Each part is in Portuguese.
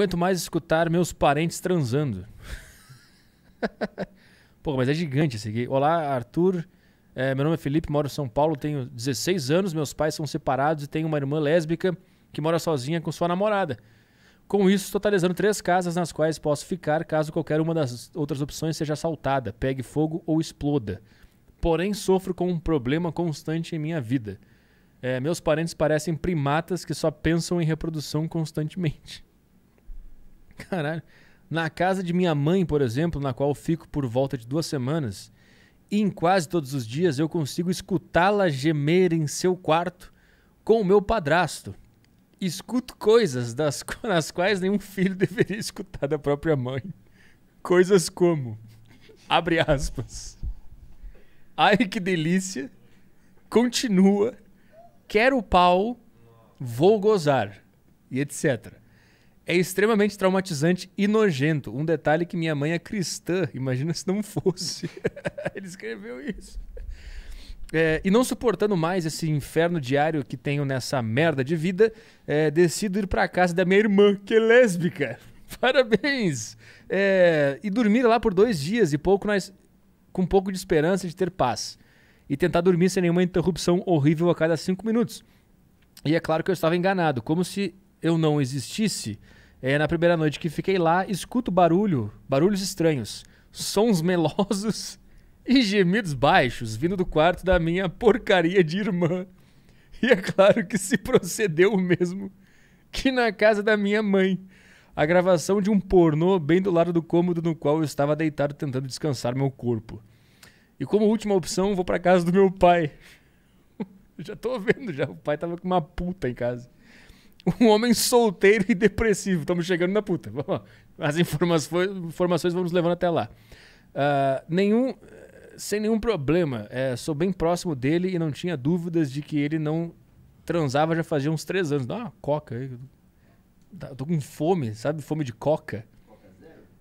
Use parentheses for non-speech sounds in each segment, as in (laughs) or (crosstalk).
aguento mais escutar meus parentes transando. (laughs) Pô, mas é gigante esse aqui. Olá, Arthur. É, meu nome é Felipe, moro em São Paulo, tenho 16 anos, meus pais são separados e tenho uma irmã lésbica que mora sozinha com sua namorada. Com isso, totalizando três casas nas quais posso ficar caso qualquer uma das outras opções seja assaltada, pegue fogo ou exploda. Porém, sofro com um problema constante em minha vida. É, meus parentes parecem primatas que só pensam em reprodução constantemente. Caralho. Na casa de minha mãe, por exemplo, na qual fico por volta de duas semanas, em quase todos os dias eu consigo escutá-la gemer em seu quarto com o meu padrasto. Escuto coisas das, (laughs) nas quais nenhum filho deveria escutar da própria mãe. Coisas como. Abre aspas. Ai que delícia. Continua. Quero pau. Vou gozar. E etc. É extremamente traumatizante e nojento. Um detalhe que minha mãe é cristã. Imagina se não fosse. (laughs) Ele escreveu isso. É, e não suportando mais esse inferno diário que tenho nessa merda de vida, é, decido ir para casa da minha irmã, que é lésbica. (laughs) Parabéns! É, e dormir lá por dois dias e pouco com um pouco de esperança de ter paz. E tentar dormir sem nenhuma interrupção horrível a cada cinco minutos. E é claro que eu estava enganado, como se eu não existisse. É, na primeira noite que fiquei lá, escuto barulho, barulhos estranhos, sons melosos e gemidos baixos vindo do quarto da minha porcaria de irmã. E é claro que se procedeu o mesmo que na casa da minha mãe. A gravação de um pornô bem do lado do cômodo no qual eu estava deitado tentando descansar meu corpo. E como última opção, vou para casa do meu pai. (laughs) já tô vendo já, o pai tava com uma puta em casa. (laughs) Um homem solteiro e depressivo. Estamos chegando na puta. As informações vamos levando até lá. Uh, nenhum, sem nenhum problema. É, sou bem próximo dele e não tinha dúvidas de que ele não transava já fazia uns três anos. Dá uma coca aí. Tá, tô com fome, sabe? Fome de coca.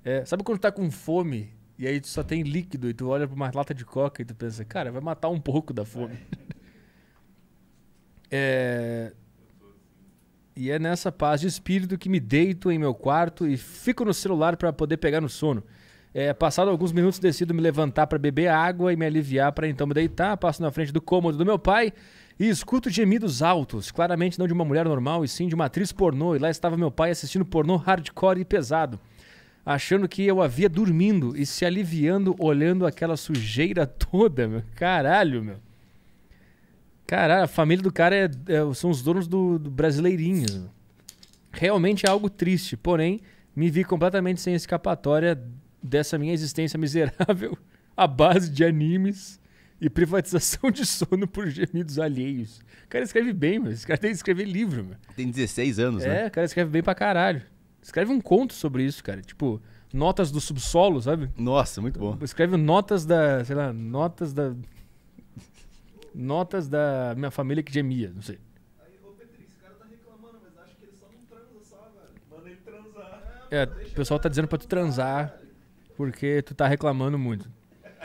É, sabe quando tá com fome e aí tu só tem líquido e tu olha pra uma lata de coca e tu pensa, cara, vai matar um pouco da fome. (laughs) é. E é nessa paz de espírito que me deito em meu quarto e fico no celular para poder pegar no sono. É, passado alguns minutos, decido me levantar para beber água e me aliviar para então me deitar. Passo na frente do cômodo do meu pai e escuto gemidos altos, claramente não de uma mulher normal, e sim de uma atriz pornô. E lá estava meu pai assistindo pornô hardcore e pesado, achando que eu havia dormindo e se aliviando olhando aquela sujeira (laughs) toda, meu. Caralho, meu. Caralho, a família do cara é, é, são os donos do, do Brasileirinho. Realmente é algo triste, porém, me vi completamente sem escapatória dessa minha existência miserável (laughs) à base de animes e privatização de sono por gemidos alheios. O cara escreve bem, mano. Esse cara tem que escrever livro, mano. Tem 16 anos, é, né? É, o cara escreve bem pra caralho. Escreve um conto sobre isso, cara. Tipo, notas do subsolo, sabe? Nossa, muito bom. Escreve notas da, sei lá, notas da notas da minha família que gemia, não sei. ô Petri, esse cara tá reclamando, mas acho que ele só não transa só, velho. transar. É, é o pessoal tá dizendo pra tu transar, porque tu tá reclamando muito. (laughs)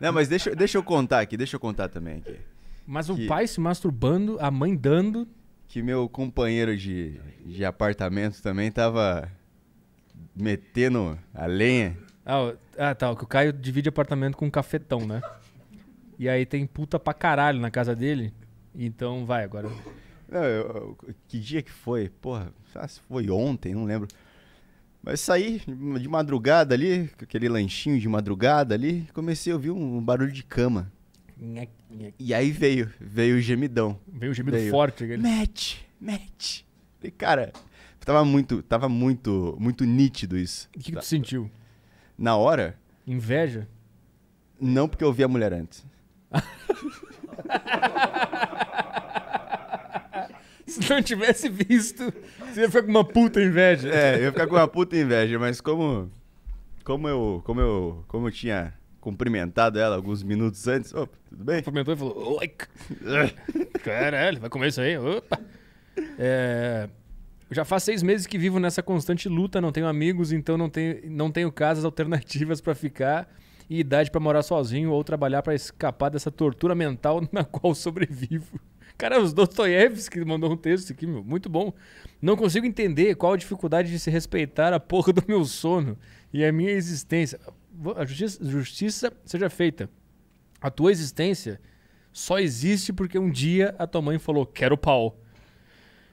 Não, mas deixa, deixa eu contar aqui, deixa eu contar também aqui. Mas o pai se masturbando, a mãe dando. Que meu companheiro de, de apartamento também tava metendo a lenha. Ah, ah, tá. Que o Caio divide apartamento com um cafetão, né? (laughs) E aí tem puta pra caralho na casa dele. Então vai agora. Não, eu, que dia que foi? Porra, ah, foi ontem, não lembro. Mas saí de madrugada ali, aquele lanchinho de madrugada ali, comecei a ouvir um barulho de cama. E aí veio, veio o gemidão. Veio o gemido veio. forte. Aquele... Match, match. cara, tava muito, tava muito, muito nítido isso. O que, que tu sentiu? Na hora? Inveja? Não, porque eu vi a mulher antes. (laughs) Se não tivesse visto, você ia ficar com uma puta inveja. É, eu ia ficar com uma puta inveja, mas como como eu, como eu, como eu tinha cumprimentado ela alguns minutos antes, opa, tudo bem? Cumprimentou e falou: "Oi". Caralho, vai comer isso aí. Opa. É, já faz seis meses que vivo nessa constante luta, não tenho amigos, então não tenho, não tenho casas alternativas para ficar e idade para morar sozinho ou trabalhar para escapar dessa tortura mental (laughs) na qual sobrevivo. Cara, os Dostoiévski mandou um texto aqui, meu, muito bom. Não consigo entender qual a dificuldade de se respeitar a porra do meu sono e a minha existência. A justiça, justiça seja feita. A tua existência só existe porque um dia a tua mãe falou: quero pau.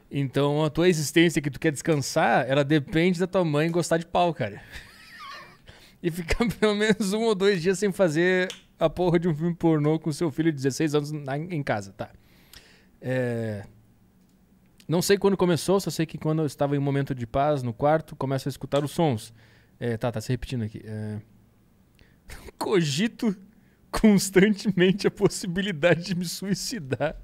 Então a tua existência que tu quer descansar, ela depende da tua mãe gostar de pau, cara e ficar (laughs) pelo menos um ou dois dias sem fazer a porra de um filme pornô com seu filho de 16 anos na, em casa, tá? É... Não sei quando começou, só sei que quando eu estava em um momento de paz no quarto, começo a escutar os sons. É, tá, tá se repetindo aqui. É... (laughs) Cogito constantemente a possibilidade de me suicidar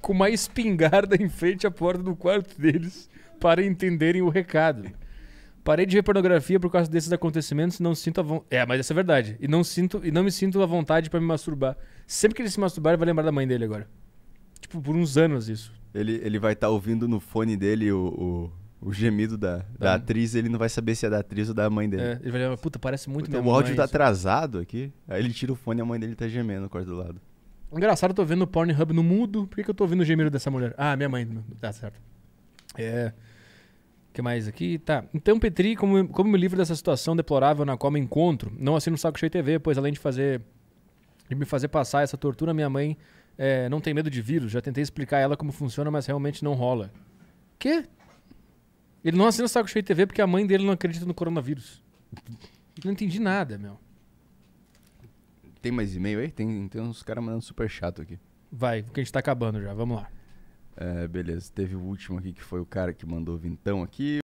com uma espingarda em frente à porta do quarto deles para entenderem o recado. Parei de ver pornografia por causa desses acontecimentos e não sinto a vontade. É, mas essa é verdade. E não, sinto, e não me sinto à vontade para me masturbar. Sempre que ele se masturbar, ele vai lembrar da mãe dele agora. Tipo, por uns anos isso. Ele, ele vai estar tá ouvindo no fone dele o, o, o gemido da, tá. da é. atriz, ele não vai saber se é da atriz ou da mãe dele. É, ele vai lembrar, puta, parece muito puta, minha O áudio tá isso. atrasado aqui. Aí ele tira o fone e a mãe dele tá gemendo corta do lado. Engraçado, eu tô vendo o Pornhub no mudo. Por que, que eu tô ouvindo o gemido dessa mulher? Ah, minha mãe. Tá certo. É. O que mais aqui? Tá. Então, Petri, como, como me livro dessa situação deplorável na qual me encontro, não assino Saco Cheio TV, pois além de fazer de me fazer passar essa tortura, minha mãe é, não tem medo de vírus. Já tentei explicar a ela como funciona, mas realmente não rola. Quê? Ele não assina Saco Cheio TV porque a mãe dele não acredita no coronavírus. Não entendi nada, meu. Tem mais e-mail aí? Tem, tem uns caras mandando super chato aqui. Vai, porque a gente tá acabando já. Vamos lá. É, beleza. Teve o último aqui que foi o cara que mandou vintão aqui.